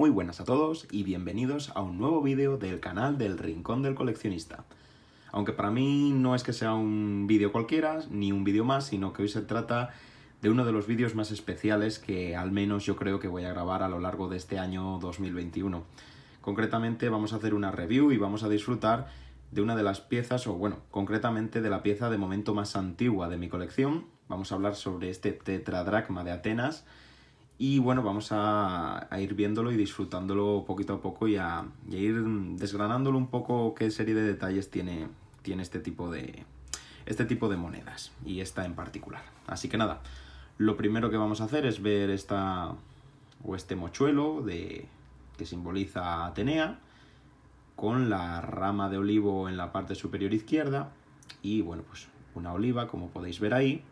Muy buenas a todos y bienvenidos a un nuevo vídeo del canal del Rincón del Coleccionista. Aunque para mí no es que sea un vídeo cualquiera, ni un vídeo más, sino que hoy se trata de uno de los vídeos más especiales que al menos yo creo que voy a grabar a lo largo de este año 2021. Concretamente vamos a hacer una review y vamos a disfrutar de una de las piezas, o bueno, concretamente de la pieza de momento más antigua de mi colección. Vamos a hablar sobre este tetradracma de Atenas, y bueno, vamos a, ir viéndolo y disfrutándolo poquito a poco y a, ir desgranándolo un poco qué serie de detalles tiene, tiene este, tipo de, este tipo de monedas y esta en particular. Así que nada, lo primero que vamos a hacer es ver esta o este mochuelo de, que simboliza Atenea con la rama de olivo en la parte superior izquierda y bueno pues una oliva como podéis ver ahí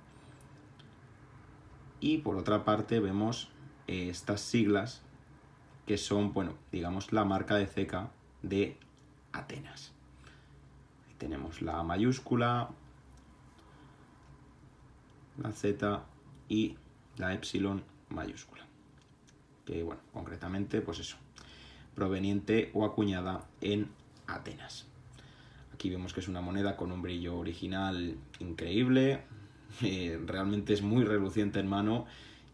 y por otra parte vemos estas siglas que son, bueno, digamos la marca de ceca de Atenas. tenemos la mayúscula, la Z y la epsilon mayúscula. Que bueno, concretamente, pues eso, proveniente o acuñada en Atenas. Aquí vemos que es una moneda con un brillo original increíble. Eh, realmente es muy reluciente en mano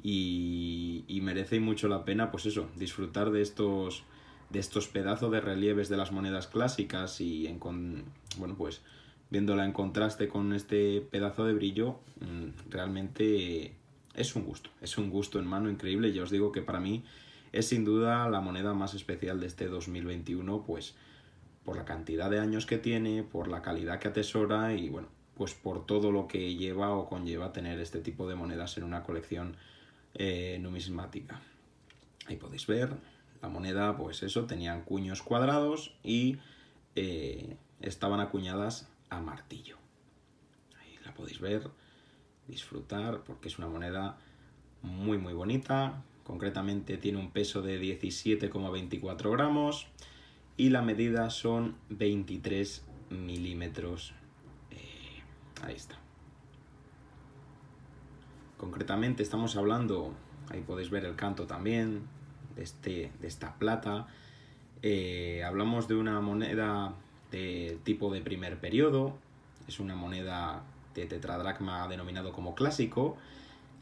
y, merece mucho la pena, pues eso, disfrutar de estos, de estos pedazos de relieves de las monedas clásicas y, en con, bueno, pues viéndola en contraste con este pedazo de brillo, mm, realmente es un gusto, es un gusto en mano increíble. Ya os digo que para mí es sin duda la moneda más especial de este 2021, pues por la cantidad de años que tiene, por la calidad que atesora y bueno, pues por todo lo que lleva o conlleva tener este tipo de monedas en una colección eh, numismática. Ahí podéis ver, la moneda, pues eso, tenían cuños cuadrados y eh, estaban acuñadas a martillo. Ahí la podéis ver, disfrutar, porque es una moneda muy muy bonita. Concretamente tiene un peso de 17,24 gramos y la medida son 23 milímetros. Eh, ahí está. Concretamente estamos hablando, ahí podéis ver el canto también, de, este, de esta plata. Eh, hablamos de una moneda de tipo de primer periodo, es una moneda de tetradracma denominado como clásico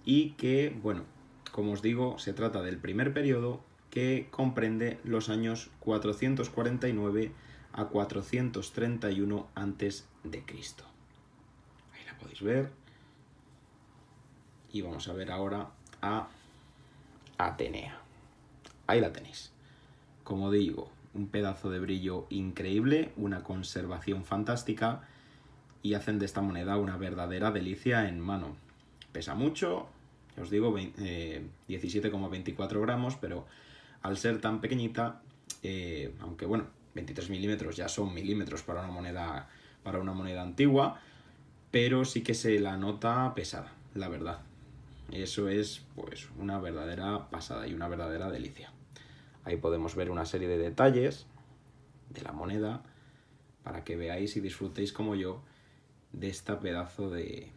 y que, bueno, como os digo, se trata del primer periodo que comprende los años 449 a 431 antes de Cristo. Ahí la podéis ver y vamos a ver ahora a Atenea. Ahí la tenéis. Como digo, un pedazo de brillo increíble, una conservación fantástica y hacen de esta moneda una verdadera delicia en mano. Pesa mucho, os digo, 17,24 eh, gramos, pero al ser tan pequeñita, eh, aunque bueno, 23 milímetros ya son milímetros para una moneda para una moneda antigua, pero sí que se la nota pesada, la verdad. Eso es pues una verdadera pasada y una verdadera delicia. Ahí podemos ver una serie de detalles de la moneda para que veáis y disfrutéis como yo de esta pedazo de,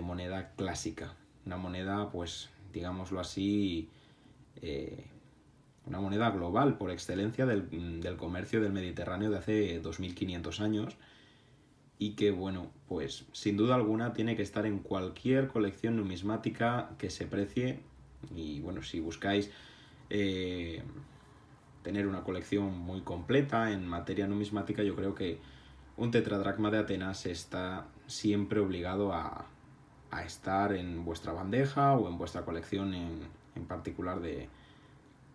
moneda clásica. Una moneda, pues, digámoslo así, eh, una moneda global por excelencia del, del comercio del Mediterráneo de hace 2500 años y que, bueno, pues sin duda alguna tiene que estar en cualquier colección numismática que se precie. Y bueno, si buscáis eh, tener una colección muy completa en materia numismática, yo creo que un tetradragma de Atenas está siempre obligado a, estar en vuestra bandeja o en vuestra colección en, particular de,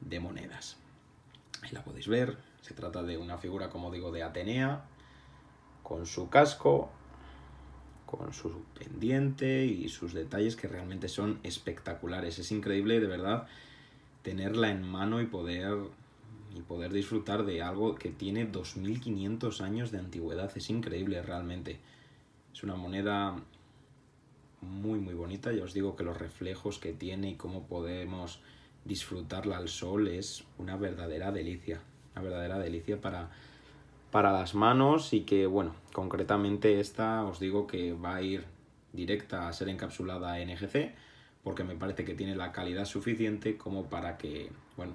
de monedas. Ahí la podéis ver, se trata de una figura, como digo, de Atenea, con su casco, con su pendiente y sus detalles que realmente son espectaculares. Es increíble de verdad tenerla en mano y poder y poder disfrutar de algo que tiene 2500 años de antigüedad. Es increíble realmente. Es una moneda muy muy bonita. Ya os digo que los reflejos que tiene y cómo podemos disfrutarla al sol es una verdadera delicia. Una verdadera delicia para para las manos y que, bueno, concretamente esta os digo que va a ir directa a ser encapsulada en NGC e porque me parece que tiene la calidad suficiente como para que, bueno,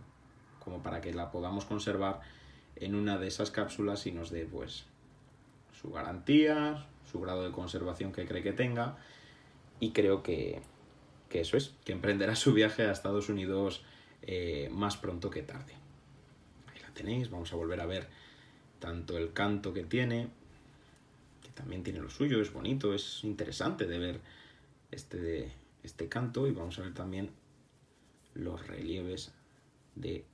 como para que la podamos conservar en una de esas cápsulas y nos dé pues su garantía, su grado de conservación que cree que tenga y creo que, que eso es, que emprenderá su viaje a Estados Unidos eh, más pronto que tarde. Ahí la tenéis, vamos a volver a ver tanto el canto que tiene, que también tiene lo suyo, es bonito, es interesante de ver este, este canto y vamos a ver también los relieves de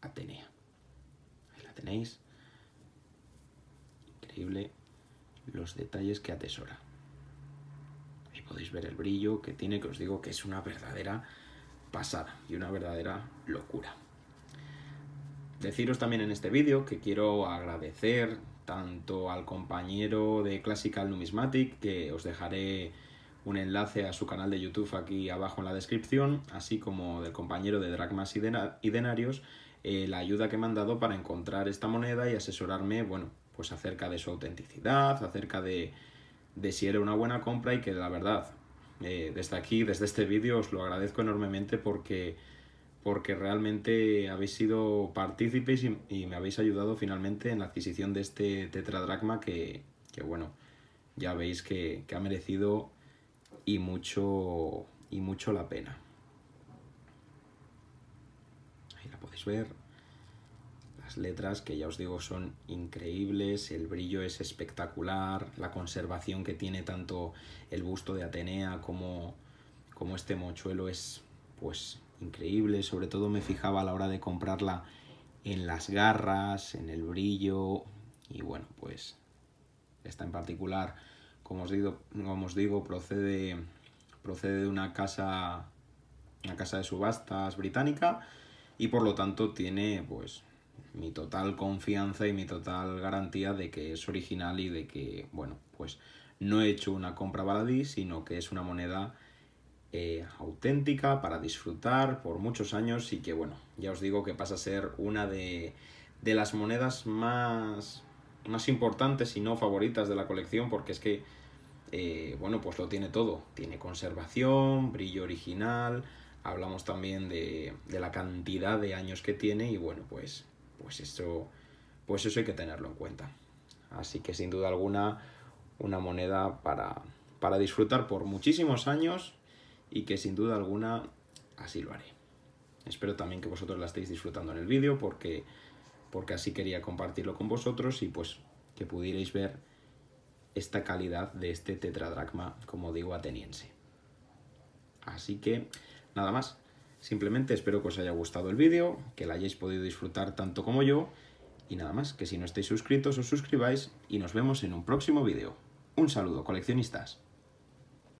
Atenea. Ahí la tenéis. Increíble los detalles que atesora. Ahí podéis ver el brillo que tiene, que os digo que es una verdadera pasada y una verdadera locura. Deciros también en este vídeo que quiero agradecer tanto al compañero de Classical Numismatic, que os dejaré un enlace a su canal de YouTube aquí abajo en la descripción, así como del compañero de Dragmas y Denarios, eh, la ayuda que me han dado para encontrar esta moneda y asesorarme, bueno, pues acerca de su autenticidad, acerca de, si era una buena compra y que la verdad, eh, desde aquí, desde este vídeo, os lo agradezco enormemente porque porque realmente habéis sido partícipes y, me habéis ayudado finalmente en la adquisición de este tetradragma que, bueno, ya veis que, ha merecido y mucho, y mucho la pena. Ahí la podéis ver. Las letras que ya os digo son increíbles, el brillo es espectacular, la conservación que tiene tanto el busto de Atenea como, como este mochuelo es pues increíble, sobre todo me fijaba a la hora de comprarla en las garras, en el brillo y bueno, pues esta en particular, como os digo, como os digo procede, procede de una casa, una casa de subastas británica y por lo tanto tiene pues mi total confianza y mi total garantía de que es original y de que, bueno, pues no he hecho una compra baladí, sino que es una moneda eh, auténtica para disfrutar por muchos años y que bueno, ya os digo que pasa a ser una de, las monedas más, más importantes y no favoritas de la colección porque es que, eh, bueno, pues lo tiene todo. Tiene conservación, brillo original, hablamos también de, la cantidad de años que tiene y bueno, pues, pues, eso, pues eso hay que tenerlo en cuenta. Así que sin duda alguna una moneda para, para disfrutar por muchísimos años y que sin duda alguna así lo haré. Espero también que vosotros la estéis disfrutando en el vídeo porque, porque así quería compartirlo con vosotros y pues que pudierais ver esta calidad de este tetradragma, como digo, ateniense. Así que nada más, simplemente espero que os haya gustado el vídeo, que la hayáis podido disfrutar tanto como yo y nada más, que si no estáis suscritos os suscribáis y nos vemos en un próximo vídeo. Un saludo coleccionistas.